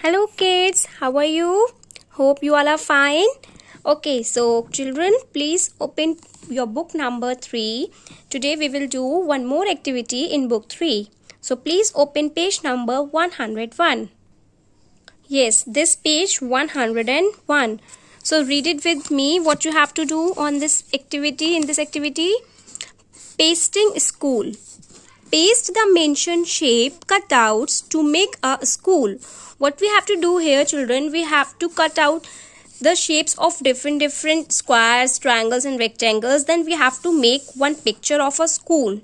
Hello kids, how are you? Hope you all are fine. Okay, so children, please open your book number 3. Today we will do one more activity in book 3. So please open page number 101. Yes, this page 101. So read it with me what you have to do on this activity in this activity. Pasting school paste the mentioned shape cutouts to make a school what we have to do here children we have to cut out the shapes of different different squares triangles and rectangles then we have to make one picture of a school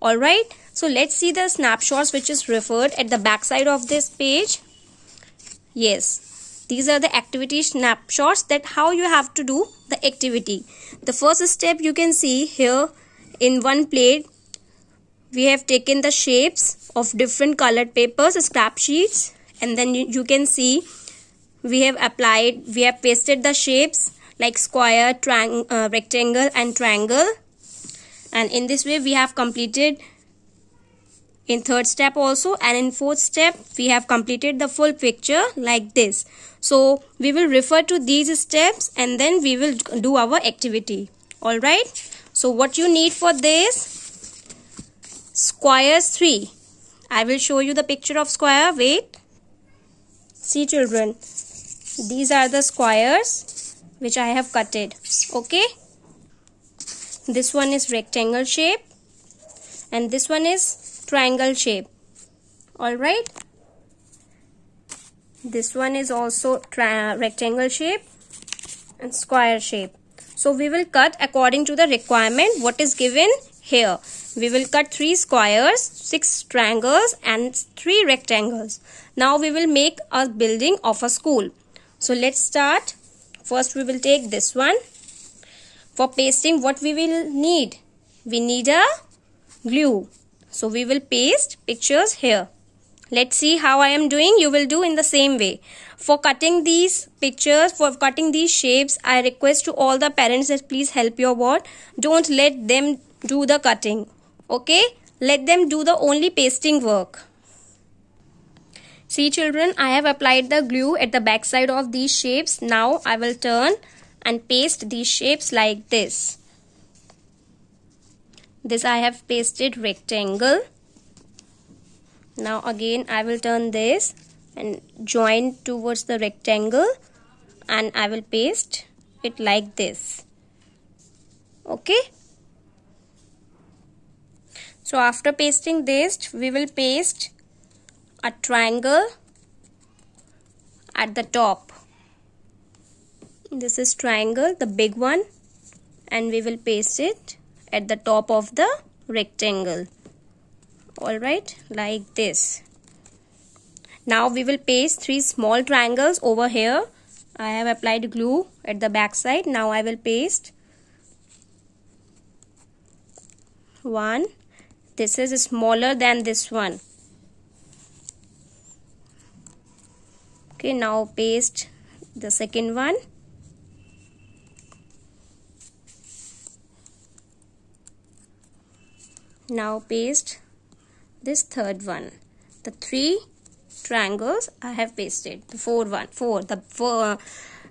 all right so let's see the snapshots which is referred at the back side of this page yes these are the activity snapshots that how you have to do the activity the first step you can see here in one plate we have taken the shapes of different colored papers scrap sheets and then you, you can see we have applied we have pasted the shapes like square triangle uh, rectangle and triangle and in this way we have completed in third step also and in fourth step we have completed the full picture like this so we will refer to these steps and then we will do our activity all right so what you need for this square 3 i will show you the picture of square wait see children these are the squares which i have cutted okay this one is rectangle shape and this one is triangle shape all right this one is also rectangle shape and square shape so we will cut according to the requirement what is given here. We will cut 3 squares, 6 triangles and 3 rectangles. Now we will make a building of a school. So let's start. First we will take this one. For pasting what we will need? We need a glue. So we will paste pictures here. Let's see how I am doing. You will do in the same way. For cutting these pictures, for cutting these shapes, I request to all the parents that please help your ward. Don't let them do the cutting. Okay? Let them do the only pasting work. See children, I have applied the glue at the backside of these shapes. Now I will turn and paste these shapes like this. This I have pasted rectangle now again I will turn this and join towards the rectangle and I will paste it like this okay so after pasting this we will paste a triangle at the top this is triangle the big one and we will paste it at the top of the rectangle all right like this now we will paste three small triangles over here I have applied glue at the back side now I will paste one this is smaller than this one okay now paste the second one now paste this third one. The three triangles I have pasted. The four one, four. one. The four.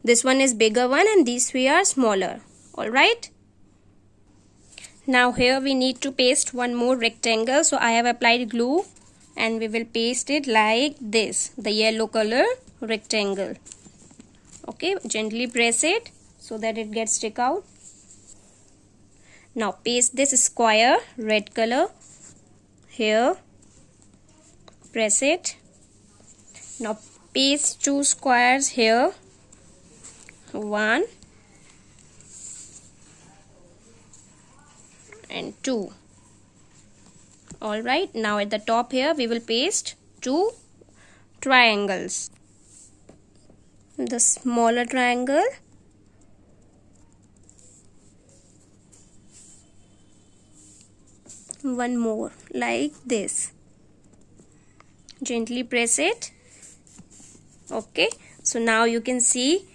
This one is bigger one and these three are smaller. Alright. Now here we need to paste one more rectangle. So I have applied glue and we will paste it like this. The yellow color rectangle. Okay. Gently press it so that it gets stick out. Now paste this square red color here press it now paste two squares here one and two all right now at the top here we will paste two triangles the smaller triangle one more like this gently press it okay so now you can see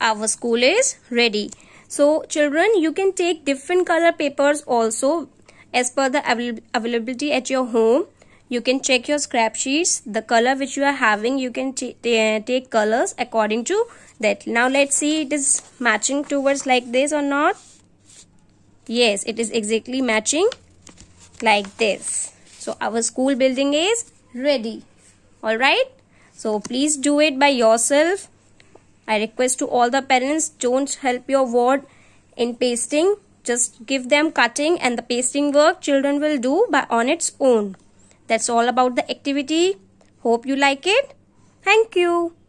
our school is ready so children you can take different color papers also as per the avail availability at your home you can check your scrap sheets the color which you are having you can uh, take colors according to that now let's see it is matching towards like this or not yes it is exactly matching like this. So our school building is ready. Alright. So please do it by yourself. I request to all the parents don't help your ward in pasting. Just give them cutting and the pasting work children will do by on its own. That's all about the activity. Hope you like it. Thank you.